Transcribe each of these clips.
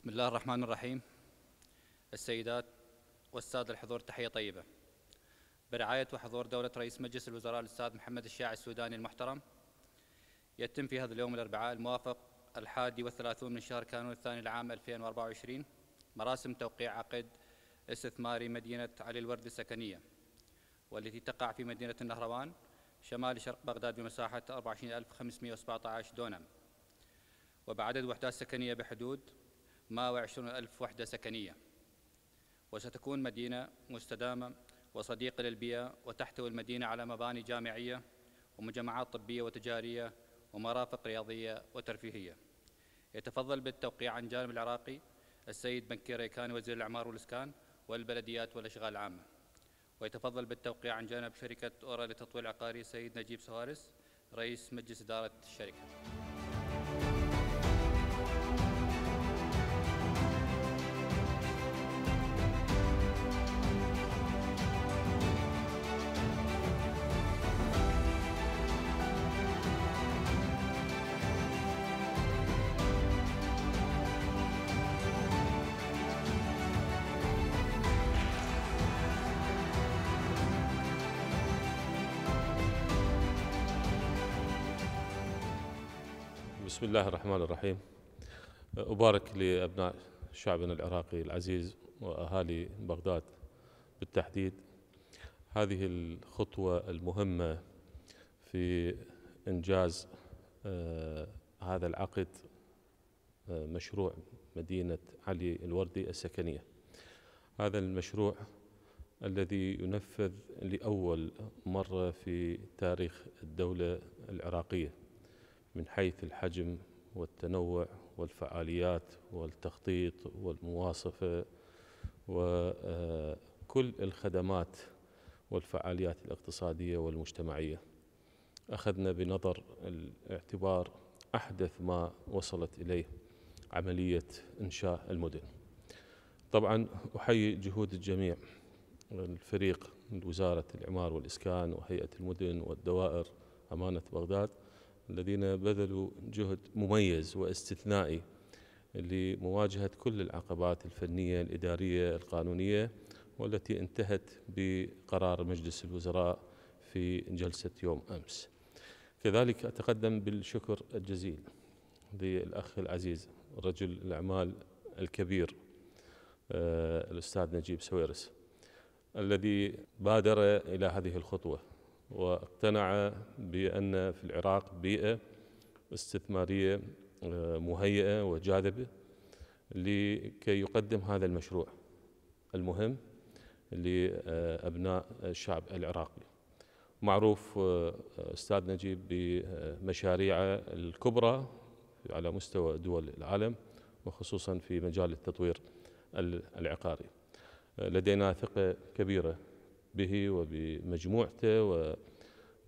بسم الله الرحمن الرحيم السيدات والسادة الحضور تحية طيبة برعاية وحضور دولة رئيس مجلس الوزراء الأستاذ محمد الشاعي السوداني المحترم يتم في هذا اليوم الأربعاء الموافق الحادي والثلاثون من شهر كانون الثاني لعام 2024 مراسم توقيع عقد استثماري مدينة علي الورد السكنية والتي تقع في مدينة النهروان شمال شرق بغداد بمساحة 24517 دونم وبعدد وحدات سكنية بحدود 120 ألف وحدة سكنية وستكون مدينة مستدامة وصديقة للبيئة وتحتوي المدينة على مباني جامعية ومجمعات طبية وتجارية ومرافق رياضية وترفيهية يتفضل بالتوقيع عن جانب العراقي السيد بنكير ريكاني وزير الإعمار والإسكان والبلديات والأشغال العامة ويتفضل بالتوقيع عن جانب شركة أورا للتطوير العقاري السيد نجيب سوارس رئيس مجلس إدارة الشركة بسم الله الرحمن الرحيم أبارك لأبناء شعبنا العراقي العزيز وأهالي بغداد بالتحديد هذه الخطوة المهمة في إنجاز آه، هذا العقد آه، مشروع مدينة علي الوردي السكنية هذا المشروع الذي ينفذ لأول مرة في تاريخ الدولة العراقية من حيث الحجم والتنوع والفعاليات والتخطيط والمواصفة وكل آه، الخدمات والفعاليات الاقتصادية والمجتمعية أخذنا بنظر الاعتبار أحدث ما وصلت إليه عملية إنشاء المدن طبعا أحيي جهود الجميع الفريق من وزارة العمار والإسكان وهيئة المدن والدوائر أمانة بغداد الذين بذلوا جهد مميز واستثنائي لمواجهة كل العقبات الفنية الإدارية القانونية والتي انتهت بقرار مجلس الوزراء في جلسة يوم أمس كذلك أتقدم بالشكر الجزيل للأخ العزيز رجل الأعمال الكبير آه، الأستاذ نجيب سويرس الذي بادر إلى هذه الخطوة واقتنع بأن في العراق بيئة استثمارية آه، مهيئة وجاذبة لكي يقدم هذا المشروع المهم لأبناء الشعب العراقي معروف آه، أستاذ نجيب بمشاريعه الكبرى على مستوى دول العالم وخصوصا في مجال التطوير العقاري آه، لدينا ثقة كبيرة به وبمجموعته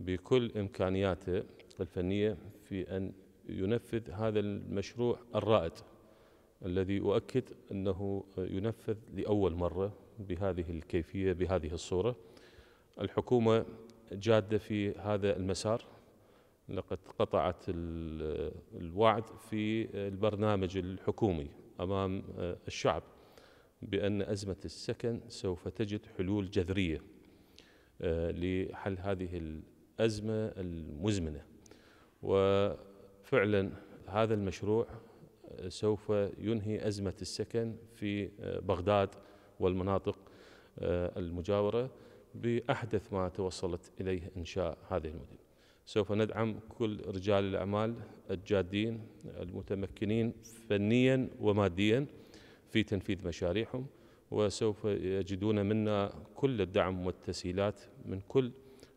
وبكل إمكانياته الفنية في أن ينفذ هذا المشروع الرائد الذي أؤكد أنه ينفذ لأول مرة بهذه الكيفية بهذه الصورة الحكومة جادة في هذا المسار لقد قطعت الوعد في البرنامج الحكومي أمام الشعب بأن أزمة السكن سوف تجد حلول جذرية آه، لحل هذه الأزمة المزمنة وفعلا هذا المشروع آه، سوف ينهي أزمة السكن في آه، بغداد والمناطق المجاورة بأحدث ما توصلت إليه إنشاء هذه المدن سوف ندعم كل رجال الأعمال الجادين المتمكنين فنيا وماديا في تنفيذ مشاريعهم وسوف يجدون منا كل الدعم والتسهيلات من كل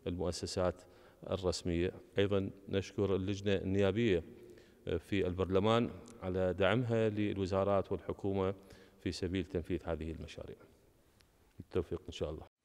المؤسسات الرسمية أيضا نشكر اللجنة النيابية في البرلمان على دعمها للوزارات والحكومة في سبيل تنفيذ هذه المشاريع بالتوفيق إن شاء الله